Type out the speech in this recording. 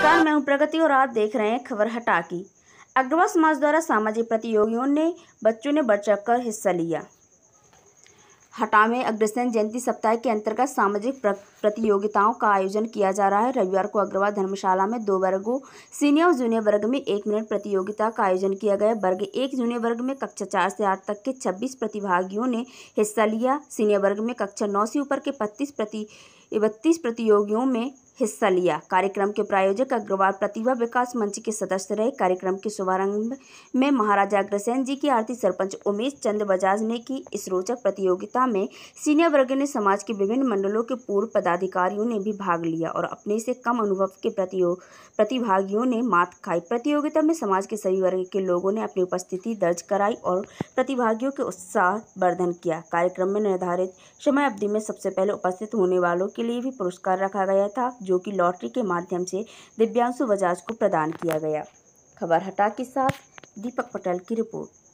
नमस्कार मैं हूं प्रगति और आप देख रहे हैं खबर हटा की अग्रवाल समाज द्वारा सामाजिक प्रतियोगियों ने बच्चों ने बढ़ चढ़ हिस्सा लिया हटा में अग्रसेन जयंती सप्ताह के अंतर्गत सामाजिक प्रतियोगिताओं का आयोजन किया जा रहा है रविवार को अग्रवाल धर्मशाला में दो वर्गों सीनियर और जूनियर वर्ग में एक मिनट प्रतियोगिता का आयोजन किया गया वर्ग एक जूनियर वर्ग में कक्षा चार से आठ तक के छब्बीस प्रतिभागियों ने हिस्सा लिया सीनियर वर्ग में कक्षा नौ से ऊपर के पत्तीस प्रति बत्तीस प्रतियोगियों में हिस्सा लिया कार्यक्रम के प्रायोजक अग्रवाल प्रतिभा विकास मंच के सदस्य रहे कार्यक्रम के शुभारंभ में महाराजा अग्रसेन जी की आरती सरपंच उमेश चंद बजाज ने की इस रोचक प्रतियोगिता में सीनियर वर्ग ने समाज के विभिन्न मंडलों के पूर्व पदाधिकारियों ने भी भाग लिया और अपने से कम अनुभव के प्रतिभागियों ने मात खाई प्रतियोगिता में समाज के सभी वर्ग के लोगों ने अपनी उपस्थिति दर्ज कराई और प्रतिभागियों के उत्साह वर्धन किया कार्यक्रम में निर्धारित समय अवधि में सबसे पहले उपस्थित होने वालों के लिए भी पुरस्कार रखा गया था जो कि लॉटरी के माध्यम से दिव्यांशु बजाज को प्रदान किया गया खबर हटा के साथ दीपक पटेल की रिपोर्ट